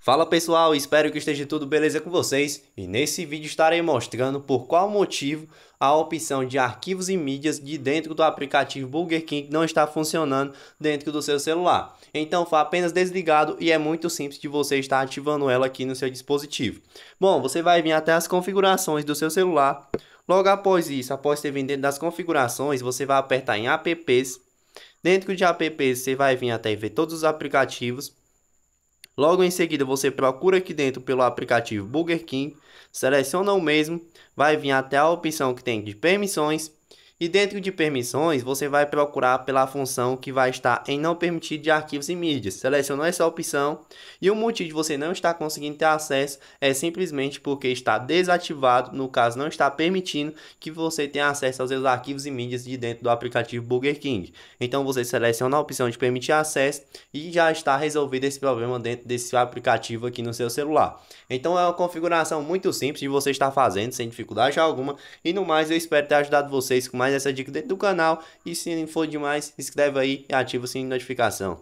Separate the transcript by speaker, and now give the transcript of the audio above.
Speaker 1: Fala pessoal, espero que esteja tudo beleza com vocês e nesse vídeo estarei mostrando por qual motivo a opção de arquivos e mídias de dentro do aplicativo Burger King não está funcionando dentro do seu celular. Então foi apenas desligado e é muito simples de você estar ativando ela aqui no seu dispositivo. Bom, você vai vir até as configurações do seu celular. Logo após isso, após ter vindo dentro das configurações, você vai apertar em apps. Dentro de apps você vai vir até ver todos os aplicativos Logo em seguida, você procura aqui dentro pelo aplicativo Burger King, seleciona o mesmo, vai vir até a opção que tem de permissões e dentro de permissões, você vai procurar pela função que vai estar em não permitido de arquivos e mídias. Selecionou essa opção e o motivo de você não estar conseguindo ter acesso é simplesmente porque está desativado, no caso não está permitindo que você tenha acesso aos seus arquivos e mídias de dentro do aplicativo Burger King. Então você seleciona a opção de permitir acesso e já está resolvido esse problema dentro desse aplicativo aqui no seu celular. Então é uma configuração muito simples de você estar fazendo sem dificuldade alguma e no mais eu espero ter ajudado vocês com mais mais essa dica dentro do canal. E se for demais, inscreve aí e ativa o sininho de notificação.